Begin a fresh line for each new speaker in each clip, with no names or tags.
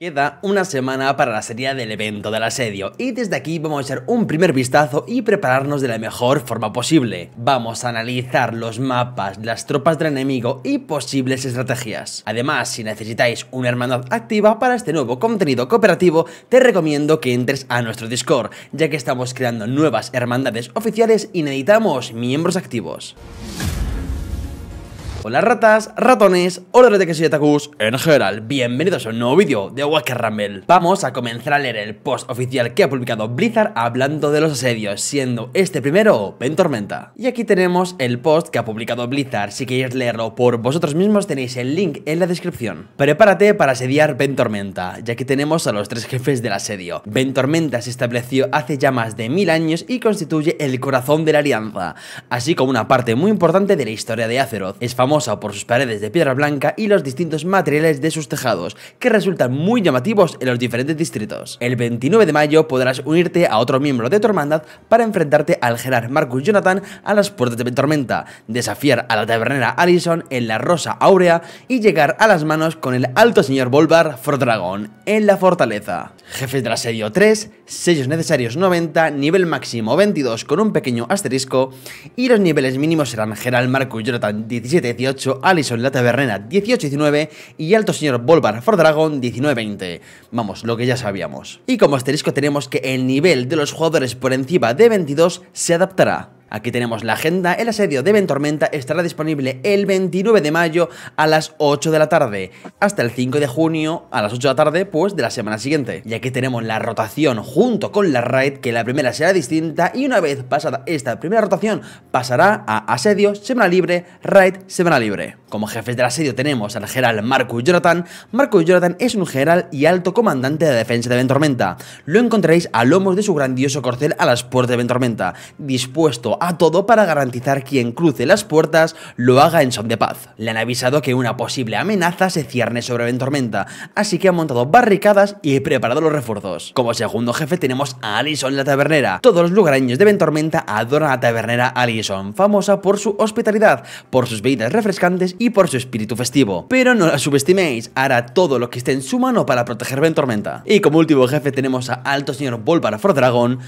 Queda una semana para la serie del evento del asedio y desde aquí vamos a echar un primer vistazo y prepararnos de la mejor forma posible. Vamos a analizar los mapas, las tropas del enemigo y posibles estrategias. Además, si necesitáis una hermandad activa para este nuevo contenido cooperativo, te recomiendo que entres a nuestro Discord, ya que estamos creando nuevas hermandades oficiales y necesitamos miembros activos. Hola ratas, ratones, hola de que soy Atakus en general, bienvenidos a un nuevo vídeo de Walker Rumble. Vamos a comenzar a leer el post oficial que ha publicado Blizzard hablando de los asedios, siendo este primero Ventormenta. Y aquí tenemos el post que ha publicado Blizzard, si queréis leerlo por vosotros mismos tenéis el link en la descripción. Prepárate para asediar Ventormenta, ya que tenemos a los tres jefes del asedio. Ventormenta se estableció hace ya más de mil años y constituye el corazón de la alianza, así como una parte muy importante de la historia de Azeroth. Es famoso por sus paredes de piedra blanca y los distintos materiales de sus tejados, que resultan muy llamativos en los diferentes distritos. El 29 de mayo podrás unirte a otro miembro de tu hermandad para enfrentarte al Gerard Marcus Jonathan a las puertas de Tormenta, desafiar a la tabernera Allison en la Rosa Áurea y llegar a las manos con el alto señor Bolvar Frodragón en la fortaleza. Jefes del Serie 3, sellos necesarios 90, nivel máximo 22 con un pequeño asterisco y los niveles mínimos serán Gerard Marcus Jonathan 17 Alison la Tabernera 18-19 y Alto Señor Bolvar for Dragon 19-20. Vamos, lo que ya sabíamos. Y como asterisco tenemos que el nivel de los jugadores por encima de 22 se adaptará. Aquí tenemos la agenda. El asedio de Ventormenta estará disponible el 29 de mayo a las 8 de la tarde, hasta el 5 de junio a las 8 de la tarde, pues de la semana siguiente. Y aquí tenemos la rotación junto con la raid, que la primera será distinta y una vez pasada esta primera rotación pasará a asedio, semana libre, raid, semana libre. Como jefes del asedio tenemos al general Marcus Jonathan. Marcus Jonathan es un general y alto comandante de defensa de Ventormenta. Lo encontraréis a lomos de su grandioso corcel a las puertas de Ventormenta, dispuesto a todo para garantizar quien cruce las puertas lo haga en son de paz. Le han avisado que una posible amenaza se cierne sobre Ventormenta, así que han montado barricadas y he preparado los refuerzos. Como segundo jefe tenemos a Alison la tabernera. Todos los lugareños de Ventormenta adoran a la tabernera Alison, famosa por su hospitalidad, por sus bebidas refrescantes y por su espíritu festivo. Pero no la subestiméis, hará todo lo que esté en su mano para proteger Ventormenta. Y como último jefe tenemos a alto señor Volvar Dragon.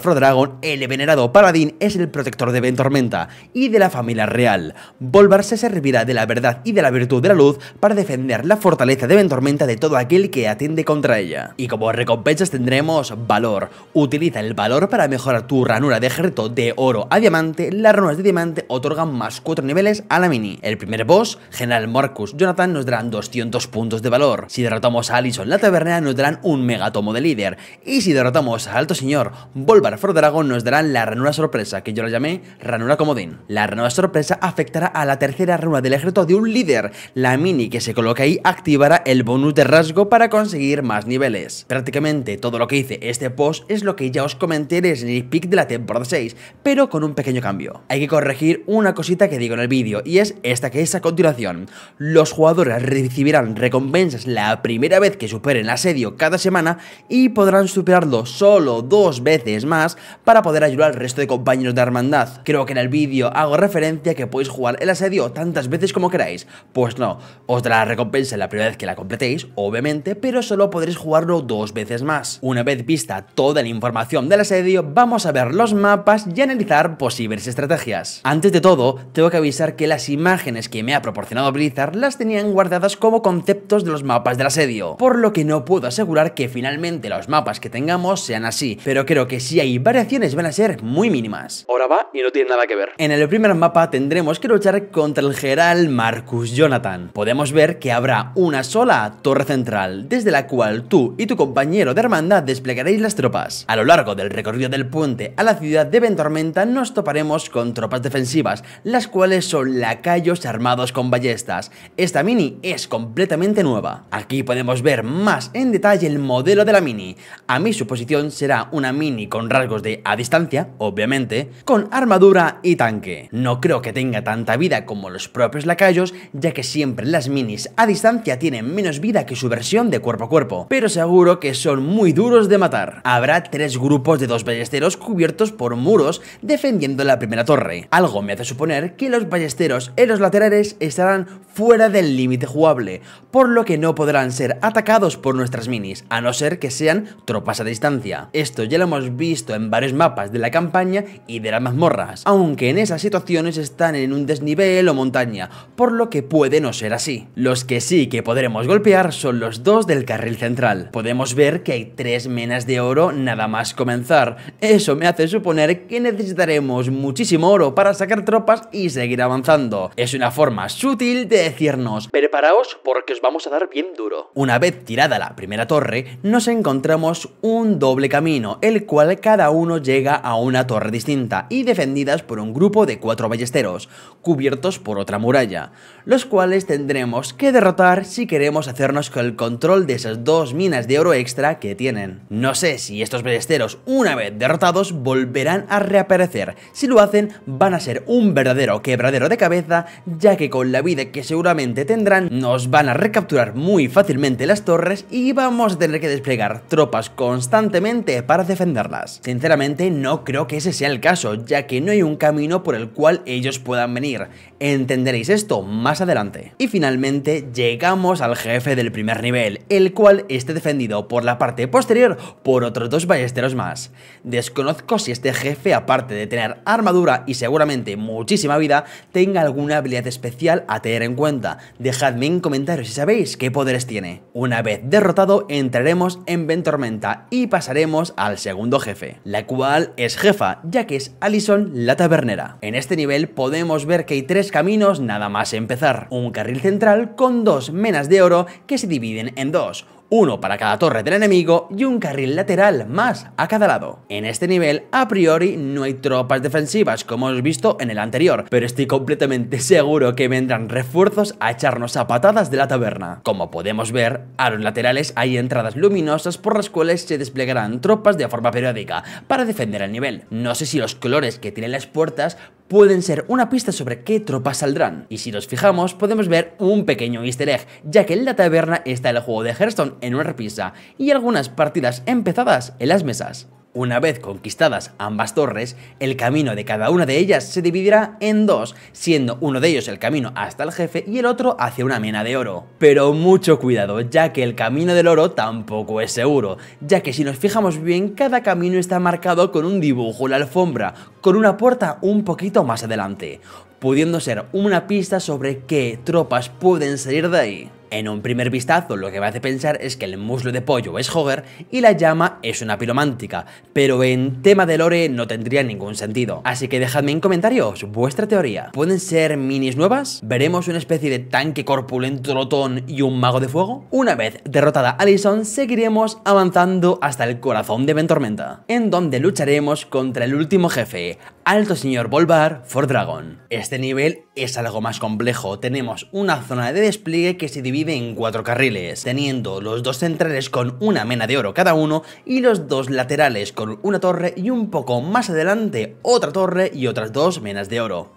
for Dragon, el venerado paladín es el protector de Ventormenta y de la familia real. Volvar se servirá de la verdad y de la virtud de la luz para defender la fortaleza de Ventormenta de todo aquel que atiende contra ella. Y como recompensas tendremos valor. Utiliza el valor para mejorar tu ranura de ejército de oro a diamante. Las ranuras de diamante otorgan más 4 niveles a la mini. El primer boss, General Marcus Jonathan, nos darán 200 puntos de valor. Si derrotamos a Alison la taberna, nos darán un megatomo de líder. Y si derrotamos a Alto Señor, Volvar Fordragon Dragon, nos darán la ranura sorpresa que yo la llamé ranura comodín. La ranura sorpresa afectará a la tercera ranura del ejército de un líder. La mini que se coloca ahí activará el bonus de rasgo para conseguir más niveles. Prácticamente todo lo que hice este post es lo que ya os comenté en el sneak de la temporada 6, pero con un pequeño cambio. Hay que corregir una cosita que digo en el vídeo, y es esta que es a continuación. Los jugadores recibirán recompensas la primera vez que superen asedio cada semana y podrán superarlo solo dos veces más para poder ayudar al resto de compañeros de hermandad. Creo que en el vídeo hago referencia que podéis jugar el asedio tantas veces como queráis. Pues no, os dará la recompensa la primera vez que la completéis, obviamente, pero solo podréis jugarlo dos veces más. Una vez vista toda la información del asedio, vamos a ver los mapas y analizar posibles estrategias. Antes de todo, tengo que avisar que las imágenes que me ha proporcionado Blizzard las tenían guardadas como conceptos de los mapas del asedio, por lo que no puedo asegurar que finalmente los mapas que tengamos sean así, pero creo que si hay variaciones van a ser muy mínimas. Ahora va y no tiene nada que ver. En el primer mapa tendremos que luchar contra el general Marcus Jonathan. Podemos ver que habrá una sola torre central, desde la cual tú y tu compañero de hermandad desplegaréis las tropas. A lo largo del recorrido del puente a la ciudad de Ventormenta nos toparemos con tropas defensivas, las cuales son lacayos armados con ballestas. Esta mini es completamente nueva. Aquí podemos ver más en detalle el modelo de la mini. A mi suposición será una mini con rasgos de a distancia, obviamente, con armadura y tanque. No creo que tenga tanta vida como los propios lacayos, ya que siempre las minis a distancia tienen menos vida que su versión de cuerpo a cuerpo, pero seguro que son muy duros de matar. Habrá tres grupos de dos ballesteros cubiertos por muros defendiendo la primera torre. Algo me hace suponer que los ballesteros en los laterales estarán fuera del límite jugable, por lo que no podrán ser atacados por nuestras minis, a no ser que sean tropas a distancia. Esto ya lo hemos visto en varios mapas de la campaña y y de las mazmorras, aunque en esas situaciones están en un desnivel o montaña, por lo que puede no ser así. Los que sí que podremos golpear son los dos del carril central. Podemos ver que hay tres menas de oro nada más comenzar. Eso me hace suponer que necesitaremos muchísimo oro para sacar tropas y seguir avanzando. Es una forma sutil de decirnos, preparaos porque os vamos a dar bien duro. Una vez tirada la primera torre, nos encontramos un doble camino, el cual cada uno llega a una torre distinta y defendidas por un grupo de cuatro ballesteros, cubiertos por otra muralla, los cuales tendremos que derrotar si queremos hacernos con el control de esas dos minas de oro extra que tienen. No sé si estos ballesteros, una vez derrotados, volverán a reaparecer. Si lo hacen, van a ser un verdadero quebradero de cabeza, ya que con la vida que seguramente tendrán, nos van a recapturar muy fácilmente las torres y vamos a tener que desplegar tropas constantemente para defenderlas. Sinceramente, no creo que ese sea el caso ya que no hay un camino por el cual ellos puedan venir. Entenderéis esto más adelante. Y finalmente llegamos al jefe del primer nivel, el cual esté defendido por la parte posterior por otros dos ballesteros más. Desconozco si este jefe, aparte de tener armadura y seguramente muchísima vida, tenga alguna habilidad especial a tener en cuenta. Dejadme en comentarios si sabéis qué poderes tiene. Una vez derrotado, entraremos en Ventormenta y pasaremos al segundo jefe, la cual es jefa, ya que es Alison la tabernera. En este nivel podemos ver que hay tres caminos nada más empezar. Un carril central con dos menas de oro que se dividen en dos, uno para cada torre del enemigo y un carril lateral más a cada lado. En este nivel, a priori, no hay tropas defensivas como hemos visto en el anterior, pero estoy completamente seguro que vendrán refuerzos a echarnos a patadas de la taberna. Como podemos ver, a los laterales hay entradas luminosas por las cuales se desplegarán tropas de forma periódica para defender el nivel. No sé si los colores que tienen las puertas pueden ser una pista sobre qué tropas saldrán. Y si nos fijamos, podemos ver un pequeño easter egg, ya que en la taberna está el juego de Hearthstone en una repisa y algunas partidas empezadas en las mesas. Una vez conquistadas ambas torres, el camino de cada una de ellas se dividirá en dos, siendo uno de ellos el camino hasta el jefe y el otro hacia una mina de oro. Pero mucho cuidado, ya que el camino del oro tampoco es seguro, ya que si nos fijamos bien, cada camino está marcado con un dibujo en la alfombra, con una puerta un poquito más adelante, pudiendo ser una pista sobre qué tropas pueden salir de ahí. En un primer vistazo lo que me hace pensar es que el muslo de pollo es Hogger y la llama es una pilomántica, pero en tema de lore no tendría ningún sentido. Así que dejadme en comentarios vuestra teoría. ¿Pueden ser minis nuevas? ¿Veremos una especie de tanque corpulento rotón y un mago de fuego? Una vez derrotada Alison, seguiremos avanzando hasta el corazón de Ventormenta, en donde lucharemos contra el último jefe, Alto Señor Volvar for Dragon. Este nivel es algo más complejo, tenemos una zona de despliegue que se divide en cuatro carriles, teniendo los dos centrales con una mena de oro cada uno y los dos laterales con una torre y un poco más adelante otra torre y otras dos menas de oro.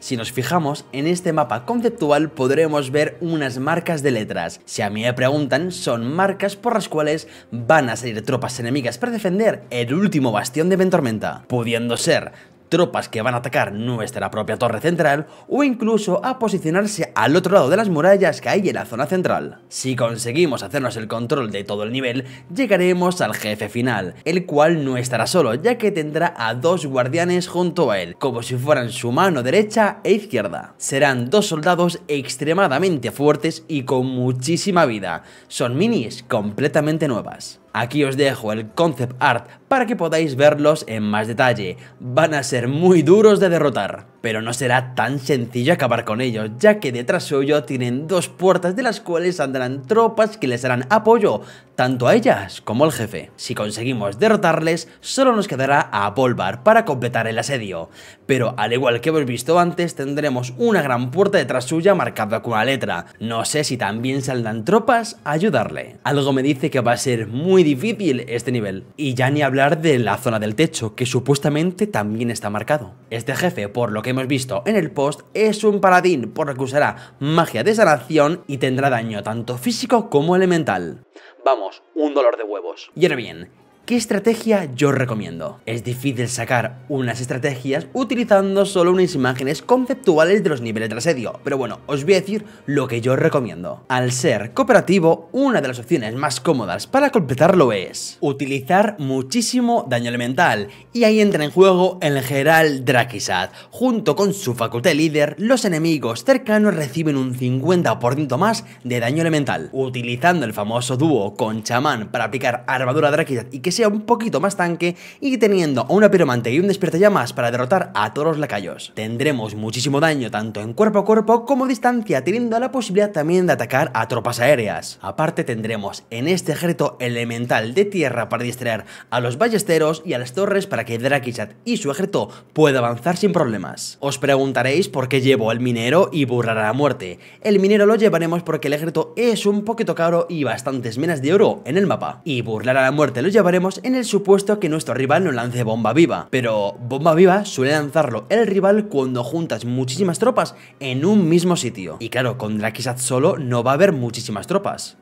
Si nos fijamos, en este mapa conceptual podremos ver unas marcas de letras. Si a mí me preguntan, son marcas por las cuales van a salir tropas enemigas para defender el último bastión de Ventormenta, pudiendo ser tropas que van a atacar nuestra propia torre central o incluso a posicionarse al otro lado de las murallas que hay en la zona central. Si conseguimos hacernos el control de todo el nivel, llegaremos al jefe final, el cual no estará solo ya que tendrá a dos guardianes junto a él, como si fueran su mano derecha e izquierda. Serán dos soldados extremadamente fuertes y con muchísima vida, son minis completamente nuevas. Aquí os dejo el concept art para que podáis verlos en más detalle, van a ser muy duros de derrotar pero no será tan sencillo acabar con ellos, ya que detrás suyo tienen dos puertas de las cuales andarán tropas que les harán apoyo, tanto a ellas como al jefe. Si conseguimos derrotarles, solo nos quedará a Bolvar para completar el asedio, pero al igual que hemos visto antes, tendremos una gran puerta detrás suya marcada con una letra. No sé si también saldrán tropas a ayudarle. Algo me dice que va a ser muy difícil este nivel, y ya ni hablar de la zona del techo, que supuestamente también está marcado. Este jefe, por lo que hemos visto en el post, es un paladín, por lo usará magia de sanación y tendrá daño tanto físico como elemental. Vamos, un dolor de huevos. Y ahora bien, ¿Qué estrategia yo recomiendo? Es difícil sacar unas estrategias utilizando solo unas imágenes conceptuales de los niveles de asedio, pero bueno, os voy a decir lo que yo recomiendo. Al ser cooperativo, una de las opciones más cómodas para completarlo es utilizar muchísimo daño elemental, y ahí entra en juego el general Drakizad. Junto con su facultad líder, los enemigos cercanos reciben un 50% más de daño elemental. Utilizando el famoso dúo con chamán para aplicar armadura Drakizad y que sea un poquito más tanque y teniendo a una piromante y un despertallamas para derrotar a todos los lacayos. Tendremos muchísimo daño tanto en cuerpo a cuerpo como distancia, teniendo la posibilidad también de atacar a tropas aéreas. Aparte tendremos en este ejército elemental de tierra para distraer a los ballesteros y a las torres para que Drakichat y su ejército pueda avanzar sin problemas. Os preguntaréis por qué llevo el minero y burlar a la muerte. El minero lo llevaremos porque el ejército es un poquito caro y bastantes minas de oro en el mapa. Y burlar a la muerte lo llevaremos en el supuesto que nuestro rival no lance bomba viva. Pero bomba viva suele lanzarlo el rival cuando juntas muchísimas tropas en un mismo sitio. Y claro, con Drakizad solo no va a haber muchísimas tropas.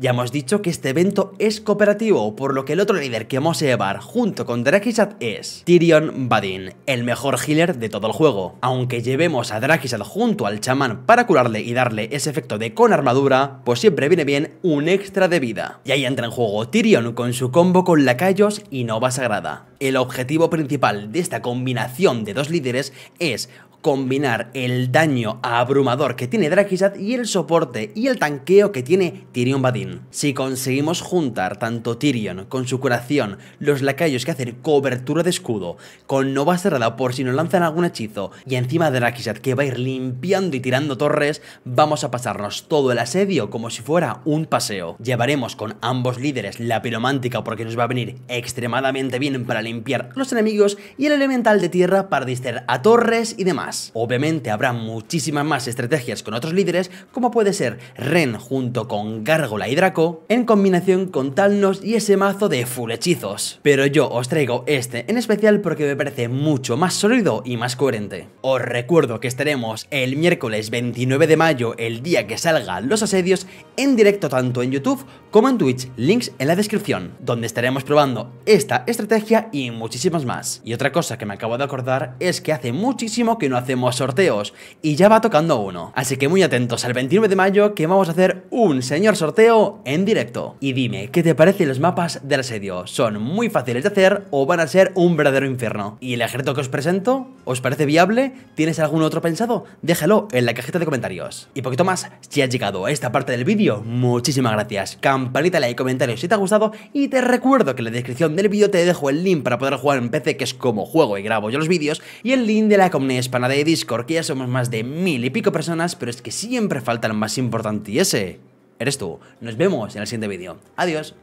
Ya hemos dicho que este evento es cooperativo, por lo que el otro líder que vamos a llevar junto con Drakishad es Tyrion Badin, el mejor healer de todo el juego. Aunque llevemos a Drakishad junto al chamán para curarle y darle ese efecto de con armadura, pues siempre viene bien un extra de vida. Y ahí entra en juego Tyrion con su combo con lacayos y Nova Sagrada. El objetivo principal de esta combinación de dos líderes es combinar el daño abrumador que tiene Drakizad y el soporte y el tanqueo que tiene Tyrion Badin. Si conseguimos juntar tanto Tyrion con su curación, los lacayos que hacen cobertura de escudo, con Nova cerrada por si nos lanzan algún hechizo y encima de Drakizad que va a ir limpiando y tirando torres, vamos a pasarnos todo el asedio como si fuera un paseo. Llevaremos con ambos líderes la piromántica porque nos va a venir extremadamente bien para limpiar los enemigos y el elemental de tierra para distraer a torres y demás. Obviamente habrá muchísimas más estrategias con otros líderes, como puede ser Ren junto con Gárgola y Draco, en combinación con Talnos y ese mazo de full hechizos. Pero yo os traigo este en especial porque me parece mucho más sólido y más coherente. Os recuerdo que estaremos el miércoles 29 de mayo, el día que salgan los asedios, en directo tanto en YouTube como en Twitch, links en la descripción, donde estaremos probando esta estrategia y muchísimas más. Y otra cosa que me acabo de acordar es que hace muchísimo que no hacemos sorteos y ya va tocando uno. Así que muy atentos al 29 de mayo que vamos a hacer un señor sorteo en directo. Y dime, ¿qué te parecen los mapas del asedio? ¿Son muy fáciles de hacer o van a ser un verdadero infierno? ¿Y el ejército que os presento? ¿Os parece viable? ¿Tienes algún otro pensado? Déjalo en la cajita de comentarios. Y poquito más, si has llegado a esta parte del vídeo, muchísimas gracias. Campanita, like, comentarios si te ha gustado y te recuerdo que en la descripción del vídeo te dejo el link para poder jugar en PC que es como juego y grabo yo los vídeos y el link de la comunidad hispana de Discord, que ya somos más de mil y pico personas, pero es que siempre falta lo más importante y ese eres tú. Nos vemos en el siguiente vídeo. Adiós.